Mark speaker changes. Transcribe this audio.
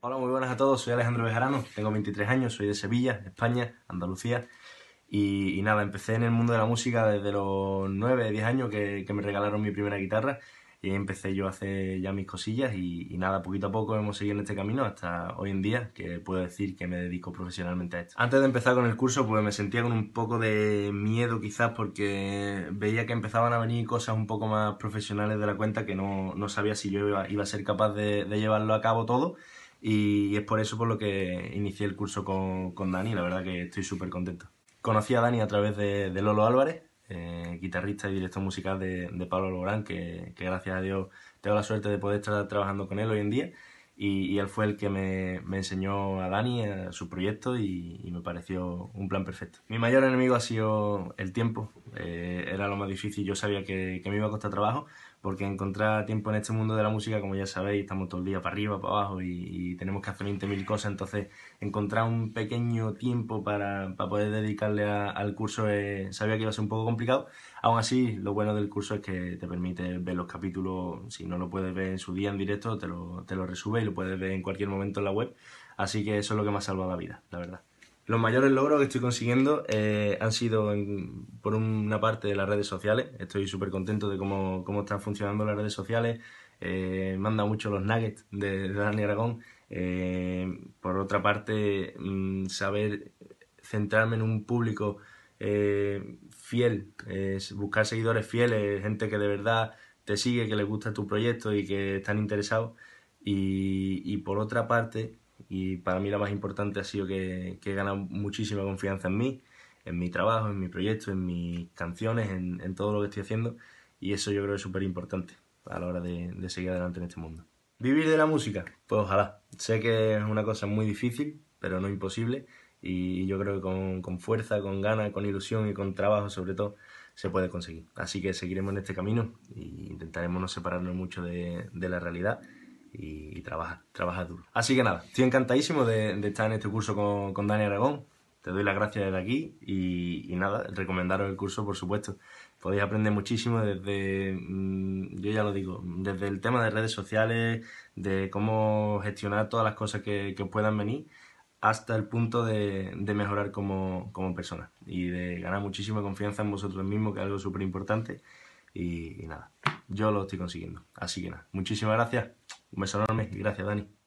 Speaker 1: Hola, muy buenas a todos. Soy Alejandro Bejarano, tengo 23 años, soy de Sevilla, España, Andalucía. Y, nada, empecé en el mundo de la música desde los 9, 10 años que, me regalaron mi primera guitarra. Y empecé yo a hacer ya mis cosillas y, nada, poquito a poco hemos seguido en este camino hasta hoy en día, que puedo decir que me dedico profesionalmente a esto. Antes de empezar con el curso, pues me sentía con un poco de miedo quizás porque veía que empezaban a venir cosas un poco más profesionales de la cuenta que no, no sabía si yo iba, a ser capaz de llevarlo a cabo todo y es por eso por lo que inicié el curso con, con Dani, la verdad que estoy súper contento. Conocí a Dani a través de, Lolo Álvarez, eh, guitarrista y director musical de, de Pablo Alborán, que, gracias a Dios tengo la suerte de poder estar trabajando con él hoy en día y, él fue el que me, me, enseñó a Dani, a su proyecto y, y me pareció un plan perfecto. Mi mayor enemigo ha sido el tiempo, eh, era lo más difícil, yo sabía que, me iba a costar trabajo, porque encontrar tiempo en este mundo de la música, como ya sabéis, estamos todo el día para arriba, para abajo y, tenemos que hacer 20.000 cosas, entonces encontrar un pequeño tiempo para, poder dedicarle al curso eh, sabía que iba a ser un poco complicado, aún así lo bueno del curso es que te permite ver los capítulos, si no lo puedes ver en su día en directo, te lo, te resube y lo puedes ver en cualquier momento en la web, así que eso es lo que me ha salvado la vida, la verdad. Los mayores logros que estoy consiguiendo eh, han sido, por una parte, las redes sociales. Estoy súper contento de cómo, están funcionando las redes sociales. Eh, manda mucho los nuggets de, Dani Aragón. Eh, por otra parte, mm, saber centrarme en un público fiel, buscar seguidores fieles, gente que de verdad te sigue, que les gusta tu proyecto y que están interesados. y por otra parte, y para mí la más importante ha sido que, que he ganado muchísima confianza en mí, en mi trabajo, en mi proyecto, en mis canciones, en, todo lo que estoy haciendo y eso yo creo que es súper importante a la hora de, seguir adelante en este mundo. Vivir de la música, pues ojalá. Sé que es una cosa muy difícil, pero no imposible y yo creo que con, con fuerza, con ganas, con ilusión y con trabajo sobre todo se puede conseguir. Así que seguiremos en este camino e intentaremos no separarnos mucho de, de la realidad y, trabaja, duro. Así que nada, estoy encantadísimo de, estar en este curso con, Dani Aragón. Te doy las gracias desde aquí y, nada, recomendaros el curso, por supuesto. Podéis aprender muchísimo desde, mm, yo ya lo digo, desde el tema de redes sociales, de cómo gestionar todas las cosas que, que puedan venir, hasta el punto de, mejorar como, como, persona y de ganar muchísima confianza en vosotros mismos, que es algo súper importante. y nada, yo lo estoy consiguiendo. Así que nada, muchísimas gracias. Un beso enorme y gracias, Dani.